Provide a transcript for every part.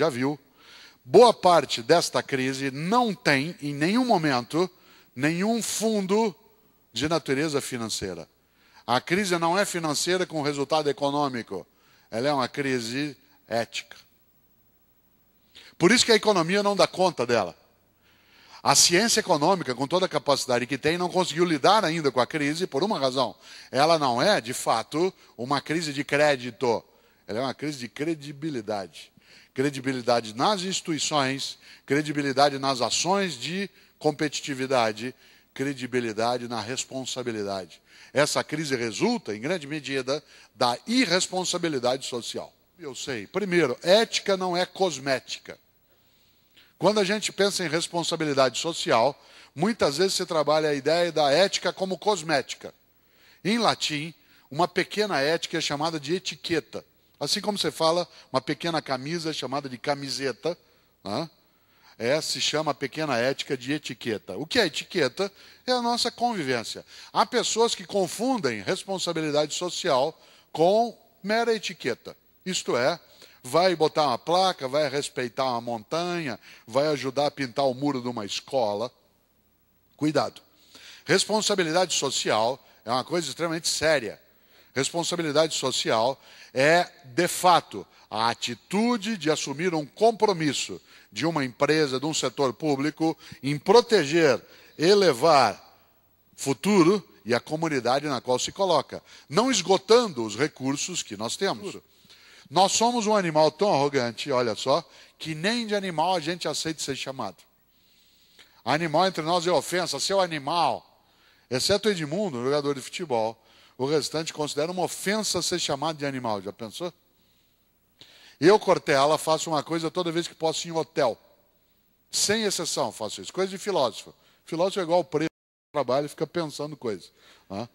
já viu, boa parte desta crise não tem, em nenhum momento, nenhum fundo de natureza financeira. A crise não é financeira com resultado econômico, ela é uma crise ética. Por isso que a economia não dá conta dela. A ciência econômica, com toda a capacidade que tem, não conseguiu lidar ainda com a crise por uma razão. Ela não é, de fato, uma crise de crédito. Ela é uma crise de credibilidade credibilidade nas instituições, credibilidade nas ações de competitividade, credibilidade na responsabilidade. Essa crise resulta, em grande medida, da irresponsabilidade social. Eu sei. Primeiro, ética não é cosmética. Quando a gente pensa em responsabilidade social, muitas vezes se trabalha a ideia da ética como cosmética. Em latim, uma pequena ética é chamada de etiqueta. Assim como você fala, uma pequena camisa chamada de camiseta, né? é, se chama pequena ética de etiqueta. O que é etiqueta? É a nossa convivência. Há pessoas que confundem responsabilidade social com mera etiqueta. Isto é, vai botar uma placa, vai respeitar uma montanha, vai ajudar a pintar o muro de uma escola. Cuidado. Responsabilidade social é uma coisa extremamente séria. Responsabilidade social é, de fato, a atitude de assumir um compromisso de uma empresa, de um setor público, em proteger, elevar futuro e a comunidade na qual se coloca, não esgotando os recursos que nós temos. Nós somos um animal tão arrogante, olha só, que nem de animal a gente aceita ser chamado. Animal entre nós é ofensa, seu animal. Exceto Edmundo, jogador de futebol, o restante considera uma ofensa ser chamado de animal. Já pensou? Eu, Cortella, faço uma coisa toda vez que posso em hotel. Sem exceção, faço isso. Coisa de filósofo. Filósofo é igual preso, trabalha e fica pensando coisas. Né?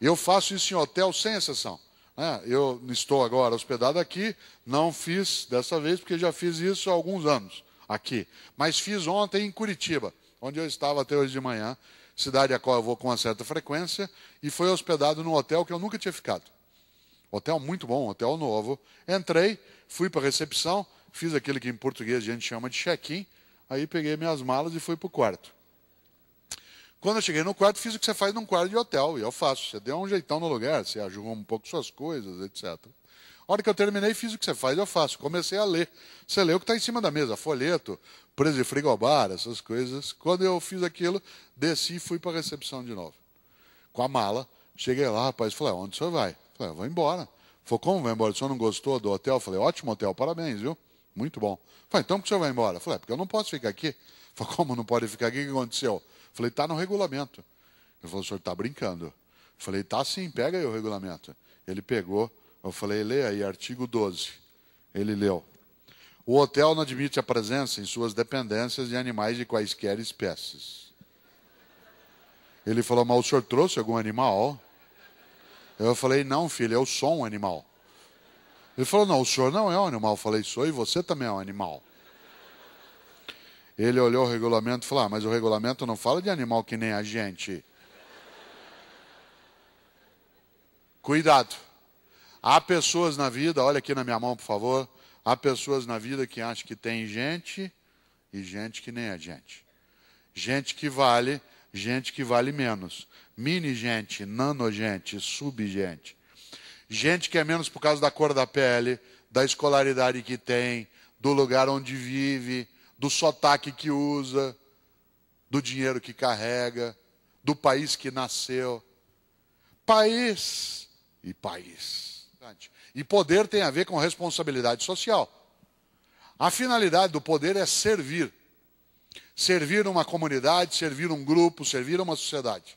Eu faço isso em hotel sem exceção. Né? Eu estou agora hospedado aqui, não fiz dessa vez, porque já fiz isso há alguns anos aqui. Mas fiz ontem em Curitiba, onde eu estava até hoje de manhã cidade a qual eu vou com uma certa frequência, e foi hospedado num hotel que eu nunca tinha ficado. Hotel muito bom, hotel novo. Entrei, fui para a recepção, fiz aquilo que em português a gente chama de check-in, aí peguei minhas malas e fui para o quarto. Quando eu cheguei no quarto, fiz o que você faz num quarto de hotel, e eu faço. Você deu um jeitão no lugar, você arrumou um pouco suas coisas, etc. A hora que eu terminei, fiz o que você faz, eu faço. Comecei a ler. Você lê o que está em cima da mesa, folheto, preso de frigobar, essas coisas. Quando eu fiz aquilo, desci e fui para a recepção de novo. Com a mala, cheguei lá, rapaz, falei, onde o senhor vai? Falei, ah, vou embora. Falei, como vai embora? O senhor não gostou do hotel? Falei, ótimo hotel, parabéns, viu? Muito bom. Falei, então por que o senhor vai embora? Falei, é, porque eu não posso ficar aqui. Falei, como não pode ficar aqui? O que aconteceu? Falei, está no regulamento. Ele falou, o senhor está brincando. Falei, tá sim, pega aí o regulamento. Ele pegou, eu falei, lê aí, artigo 12. Ele leu. O hotel não admite a presença em suas dependências de animais de quaisquer espécies. Ele falou, mas o senhor trouxe algum animal? Eu falei, não, filho, eu sou um animal. Ele falou, não, o senhor não é um animal. Eu falei, sou e você também é um animal. Ele olhou o regulamento e falou, ah, mas o regulamento não fala de animal que nem a gente. Cuidado. Há pessoas na vida, olha aqui na minha mão, por favor. Há pessoas na vida que acham que tem gente e gente que nem é gente. Gente que vale, gente que vale menos. Mini gente, nano gente, sub gente. Gente que é menos por causa da cor da pele, da escolaridade que tem, do lugar onde vive, do sotaque que usa, do dinheiro que carrega, do país que nasceu. País e país importante. E poder tem a ver com responsabilidade social. A finalidade do poder é servir. Servir uma comunidade, servir um grupo, servir uma sociedade.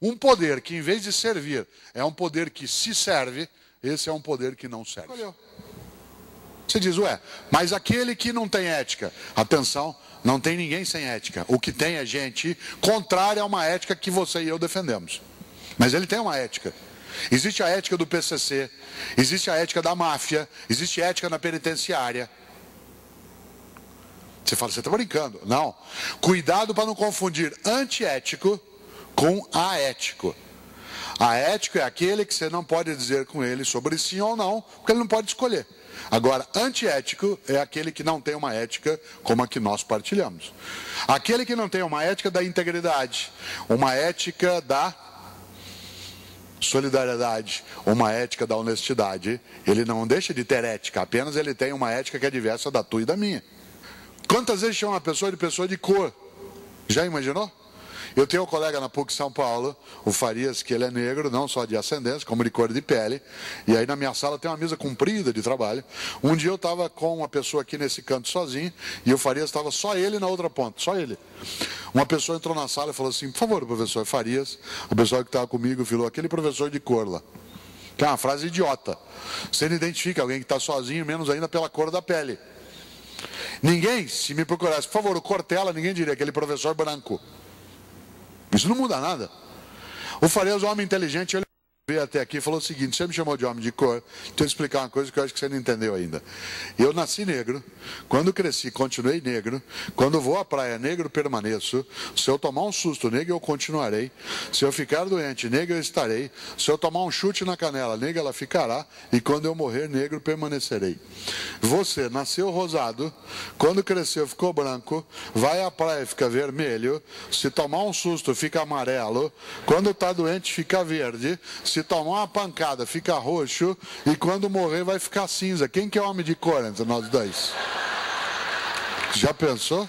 Um poder que, em vez de servir, é um poder que se serve, esse é um poder que não serve. Você diz, ué, mas aquele que não tem ética. Atenção, não tem ninguém sem ética. O que tem é gente contrária a uma ética que você e eu defendemos. Mas ele tem uma ética. Existe a ética do PCC, existe a ética da máfia, existe ética na penitenciária. Você fala, você está brincando. Não. Cuidado para não confundir antiético com aético. Aético é aquele que você não pode dizer com ele sobre sim ou não, porque ele não pode escolher. Agora, antiético é aquele que não tem uma ética como a que nós partilhamos. Aquele que não tem uma ética da integridade, uma ética da solidariedade, uma ética da honestidade. Ele não deixa de ter ética, apenas ele tem uma ética que é diversa da tua e da minha. Quantas vezes chama uma pessoa de pessoa de cor? Já imaginou? Eu tenho um colega na PUC São Paulo, o Farias, que ele é negro, não só de ascendência, como de cor de pele. E aí na minha sala tem uma mesa comprida de trabalho. Um dia eu estava com uma pessoa aqui nesse canto sozinho e o Farias estava só ele na outra ponta, só ele. Uma pessoa entrou na sala e falou assim: por favor, professor Farias, o pessoal que estava comigo falou: aquele professor de cor lá. Que é uma frase idiota. Você não identifica alguém que está sozinho, menos ainda pela cor da pele. Ninguém, se me procurasse, por favor, o Cortella, ninguém diria aquele professor branco. Isso não muda nada. O fariseu é um homem inteligente, ele veio até aqui e falou o seguinte: você me chamou de homem de cor, deixa então eu explicar uma coisa que eu acho que você não entendeu ainda. Eu nasci negro, quando cresci, continuei negro, quando vou à praia negro, permaneço. Se eu tomar um susto negro, eu continuarei. Se eu ficar doente negro, eu estarei. Se eu tomar um chute na canela negro, ela ficará. E quando eu morrer negro, permanecerei. Você nasceu rosado, quando cresceu ficou branco, vai à praia fica vermelho, se tomar um susto fica amarelo, quando está doente fica verde, se se tomar uma pancada, fica roxo e quando morrer vai ficar cinza. Quem que é homem de entre nós dois? Já pensou?